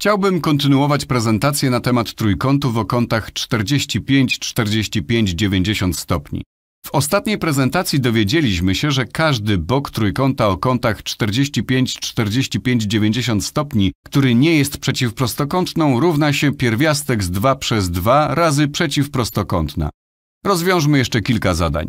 Chciałbym kontynuować prezentację na temat trójkątów o kątach 45, 45, 90 stopni. W ostatniej prezentacji dowiedzieliśmy się, że każdy bok trójkąta o kątach 45, 45, 90 stopni, który nie jest przeciwprostokątną, równa się pierwiastek z 2 przez 2 razy przeciwprostokątna. Rozwiążmy jeszcze kilka zadań.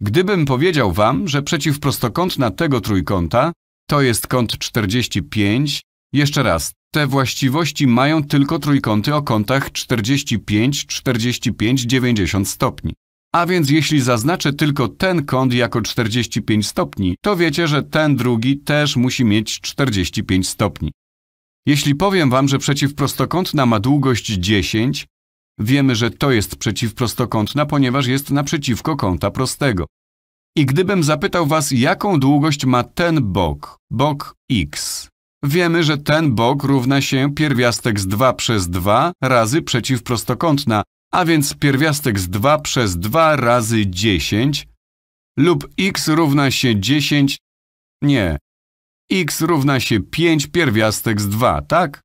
Gdybym powiedział Wam, że przeciwprostokątna tego trójkąta to jest kąt 45, jeszcze raz, te właściwości mają tylko trójkąty o kątach 45, 45, 90 stopni. A więc jeśli zaznaczę tylko ten kąt jako 45 stopni, to wiecie, że ten drugi też musi mieć 45 stopni. Jeśli powiem wam, że przeciwprostokątna ma długość 10, wiemy, że to jest przeciwprostokątna, ponieważ jest naprzeciwko kąta prostego. I gdybym zapytał was, jaką długość ma ten bok, bok x, Wiemy, że ten bok równa się pierwiastek z 2 przez 2 razy przeciwprostokątna, a więc pierwiastek z 2 przez 2 razy 10 lub x równa się 10, nie, x równa się 5 pierwiastek z 2, tak?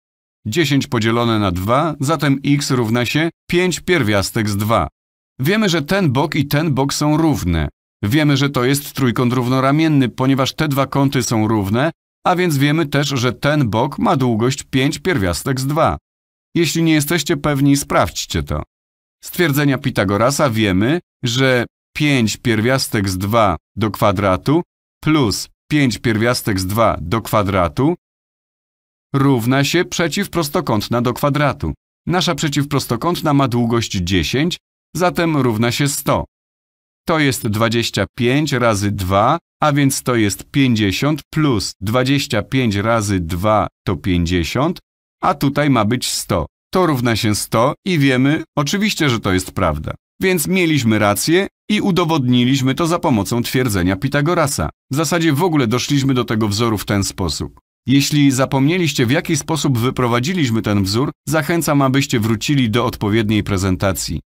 10 podzielone na 2, zatem x równa się 5 pierwiastek z 2. Wiemy, że ten bok i ten bok są równe. Wiemy, że to jest trójkąt równoramienny, ponieważ te dwa kąty są równe, a więc wiemy też, że ten bok ma długość 5 pierwiastek z 2. Jeśli nie jesteście pewni, sprawdźcie to. Z twierdzenia Pitagorasa wiemy, że 5 pierwiastek z 2 do kwadratu plus 5 pierwiastek z 2 do kwadratu równa się przeciwprostokątna do kwadratu. Nasza przeciwprostokątna ma długość 10, zatem równa się 100. To jest 25 razy 2 a więc to jest 50 plus 25 razy 2 to 50, a tutaj ma być 100. To równa się 100 i wiemy, oczywiście, że to jest prawda. Więc mieliśmy rację i udowodniliśmy to za pomocą twierdzenia Pitagorasa. W zasadzie w ogóle doszliśmy do tego wzoru w ten sposób. Jeśli zapomnieliście, w jaki sposób wyprowadziliśmy ten wzór, zachęcam, abyście wrócili do odpowiedniej prezentacji.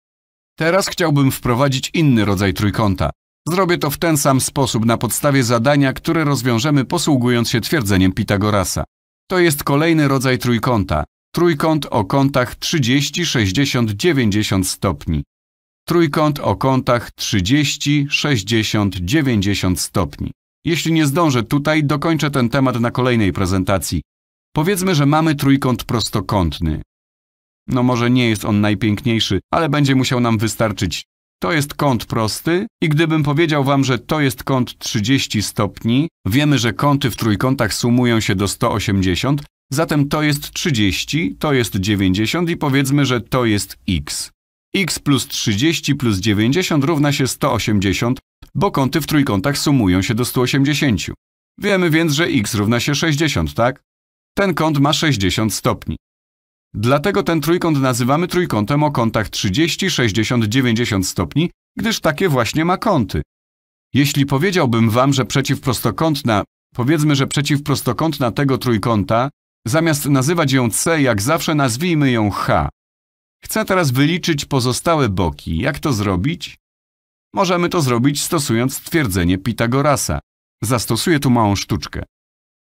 Teraz chciałbym wprowadzić inny rodzaj trójkąta. Zrobię to w ten sam sposób na podstawie zadania, które rozwiążemy posługując się twierdzeniem Pitagorasa. To jest kolejny rodzaj trójkąta. Trójkąt o kątach 30, 60, 90 stopni. Trójkąt o kątach 30, 60, 90 stopni. Jeśli nie zdążę tutaj, dokończę ten temat na kolejnej prezentacji. Powiedzmy, że mamy trójkąt prostokątny. No może nie jest on najpiękniejszy, ale będzie musiał nam wystarczyć to jest kąt prosty i gdybym powiedział wam, że to jest kąt 30 stopni, wiemy, że kąty w trójkątach sumują się do 180, zatem to jest 30, to jest 90 i powiedzmy, że to jest x. x plus 30 plus 90 równa się 180, bo kąty w trójkątach sumują się do 180. Wiemy więc, że x równa się 60, tak? Ten kąt ma 60 stopni. Dlatego ten trójkąt nazywamy trójkątem o kątach 30, 60, 90 stopni, gdyż takie właśnie ma kąty. Jeśli powiedziałbym wam, że przeciwprostokątna, powiedzmy, że przeciwprostokątna tego trójkąta, zamiast nazywać ją C, jak zawsze nazwijmy ją H. Chcę teraz wyliczyć pozostałe boki. Jak to zrobić? Możemy to zrobić stosując twierdzenie Pitagorasa. Zastosuję tu małą sztuczkę.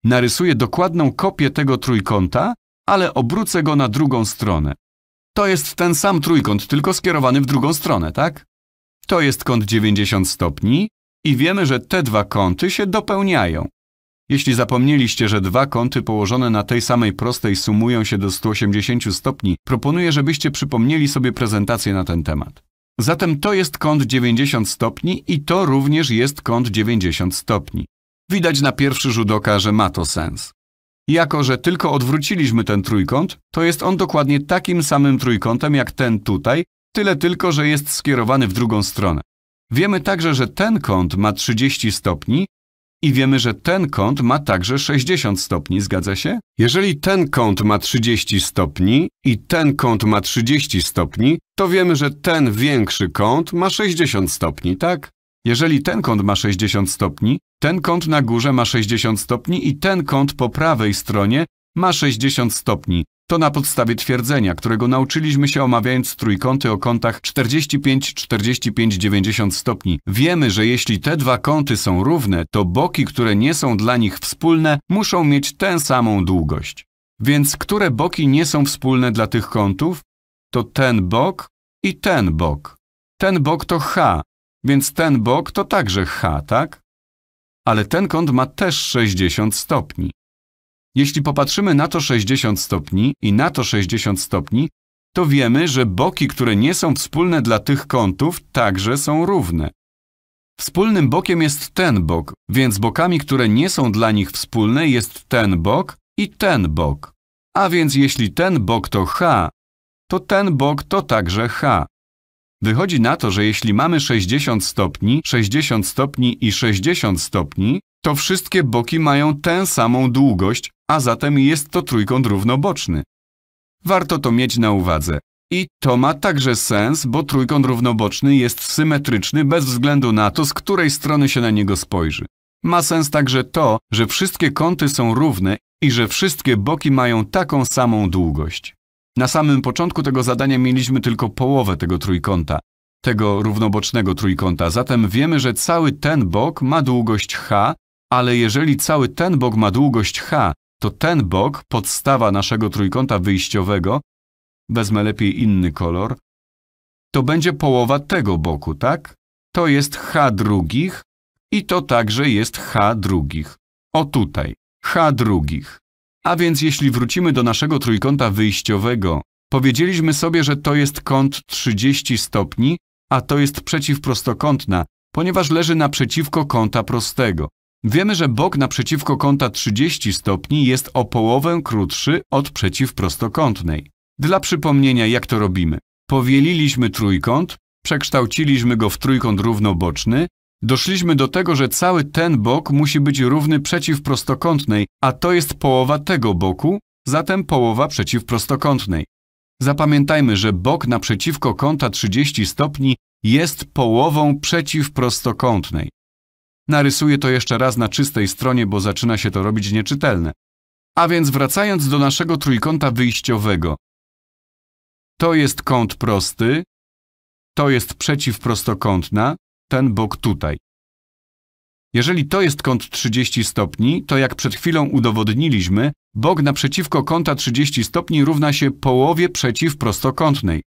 Narysuję dokładną kopię tego trójkąta ale obrócę go na drugą stronę. To jest ten sam trójkąt, tylko skierowany w drugą stronę, tak? To jest kąt 90 stopni i wiemy, że te dwa kąty się dopełniają. Jeśli zapomnieliście, że dwa kąty położone na tej samej prostej sumują się do 180 stopni, proponuję, żebyście przypomnieli sobie prezentację na ten temat. Zatem to jest kąt 90 stopni i to również jest kąt 90 stopni. Widać na pierwszy rzut oka, że ma to sens jako, że tylko odwróciliśmy ten trójkąt, to jest on dokładnie takim samym trójkątem jak ten tutaj, tyle tylko, że jest skierowany w drugą stronę. Wiemy także, że ten kąt ma 30 stopni i wiemy, że ten kąt ma także 60 stopni, zgadza się? Jeżeli ten kąt ma 30 stopni i ten kąt ma 30 stopni, to wiemy, że ten większy kąt ma 60 stopni, tak? Jeżeli ten kąt ma 60 stopni, ten kąt na górze ma 60 stopni i ten kąt po prawej stronie ma 60 stopni. To na podstawie twierdzenia, którego nauczyliśmy się omawiając trójkąty o kątach 45, 45, 90 stopni. Wiemy, że jeśli te dwa kąty są równe, to boki, które nie są dla nich wspólne, muszą mieć tę samą długość. Więc które boki nie są wspólne dla tych kątów? To ten bok i ten bok. Ten bok to h, więc ten bok to także h, tak? ale ten kąt ma też 60 stopni. Jeśli popatrzymy na to 60 stopni i na to 60 stopni, to wiemy, że boki, które nie są wspólne dla tych kątów, także są równe. Wspólnym bokiem jest ten bok, więc bokami, które nie są dla nich wspólne jest ten bok i ten bok. A więc jeśli ten bok to h, to ten bok to także h. Wychodzi na to, że jeśli mamy 60 stopni, 60 stopni i 60 stopni, to wszystkie boki mają tę samą długość, a zatem jest to trójkąt równoboczny. Warto to mieć na uwadze. I to ma także sens, bo trójkąt równoboczny jest symetryczny bez względu na to, z której strony się na niego spojrzy. Ma sens także to, że wszystkie kąty są równe i że wszystkie boki mają taką samą długość. Na samym początku tego zadania mieliśmy tylko połowę tego trójkąta, tego równobocznego trójkąta, zatem wiemy, że cały ten bok ma długość h, ale jeżeli cały ten bok ma długość h, to ten bok, podstawa naszego trójkąta wyjściowego, wezmę lepiej inny kolor, to będzie połowa tego boku, tak? To jest h drugich i to także jest h drugich. O tutaj, h drugich. A więc jeśli wrócimy do naszego trójkąta wyjściowego, powiedzieliśmy sobie, że to jest kąt 30 stopni, a to jest przeciwprostokątna, ponieważ leży naprzeciwko kąta prostego. Wiemy, że bok naprzeciwko kąta 30 stopni jest o połowę krótszy od przeciwprostokątnej. Dla przypomnienia, jak to robimy. Powieliliśmy trójkąt, przekształciliśmy go w trójkąt równoboczny, Doszliśmy do tego, że cały ten bok musi być równy przeciwprostokątnej, a to jest połowa tego boku, zatem połowa przeciwprostokątnej. Zapamiętajmy, że bok naprzeciwko kąta 30 stopni jest połową przeciwprostokątnej. Narysuję to jeszcze raz na czystej stronie, bo zaczyna się to robić nieczytelne. A więc wracając do naszego trójkąta wyjściowego. To jest kąt prosty, to jest przeciwprostokątna, ten bok tutaj. Jeżeli to jest kąt 30 stopni, to jak przed chwilą udowodniliśmy, bok naprzeciwko kąta 30 stopni równa się połowie przeciwprostokątnej.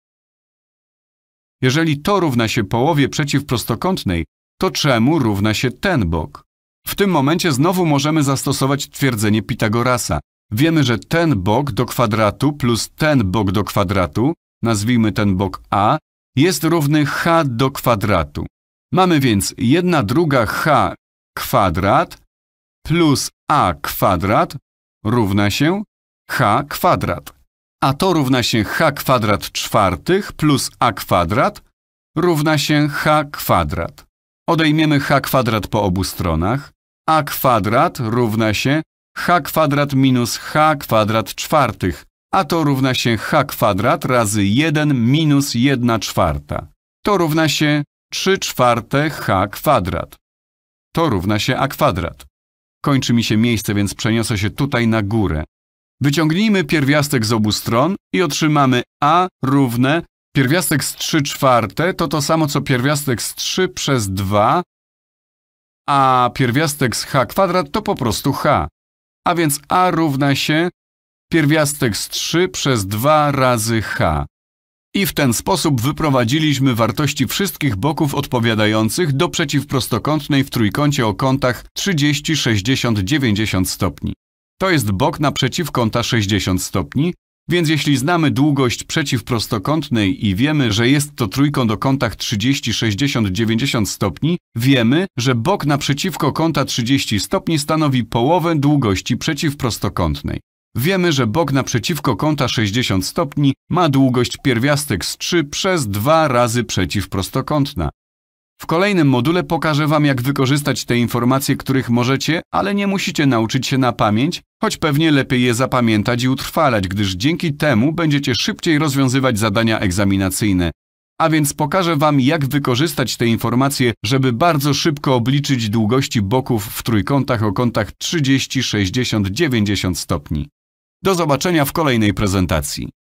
Jeżeli to równa się połowie przeciwprostokątnej, to czemu równa się ten bok? W tym momencie znowu możemy zastosować twierdzenie Pitagorasa. Wiemy, że ten bok do kwadratu plus ten bok do kwadratu, nazwijmy ten bok a, jest równy h do kwadratu. Mamy więc 1 druga h kwadrat plus a kwadrat równa się h kwadrat. A to równa się h kwadrat czwartych plus a kwadrat równa się h kwadrat. Odejmiemy h kwadrat po obu stronach. a kwadrat równa się h kwadrat minus h kwadrat czwartych, a to równa się h kwadrat razy 1 minus 1 czwarta. To równa się 3 czwarte h kwadrat. To równa się a kwadrat. Kończy mi się miejsce, więc przeniosę się tutaj na górę. Wyciągnijmy pierwiastek z obu stron i otrzymamy a równe pierwiastek z 3 czwarte to to samo co pierwiastek z 3 przez 2, a pierwiastek z h kwadrat to po prostu h. A więc a równa się pierwiastek z 3 przez 2 razy h. I w ten sposób wyprowadziliśmy wartości wszystkich boków odpowiadających do przeciwprostokątnej w trójkącie o kątach 30, 60, 90 stopni. To jest bok na przeciwkąta 60 stopni, więc jeśli znamy długość przeciwprostokątnej i wiemy, że jest to trójkąt o kątach 30, 60, 90 stopni, wiemy, że bok naprzeciwko kąta 30 stopni stanowi połowę długości przeciwprostokątnej. Wiemy, że bok naprzeciwko kąta 60 stopni ma długość pierwiastek z 3 przez 2 razy przeciwprostokątna. W kolejnym module pokażę Wam, jak wykorzystać te informacje, których możecie, ale nie musicie nauczyć się na pamięć, choć pewnie lepiej je zapamiętać i utrwalać, gdyż dzięki temu będziecie szybciej rozwiązywać zadania egzaminacyjne. A więc pokażę Wam, jak wykorzystać te informacje, żeby bardzo szybko obliczyć długości boków w trójkątach o kątach 30, 60, 90 stopni. Do zobaczenia w kolejnej prezentacji.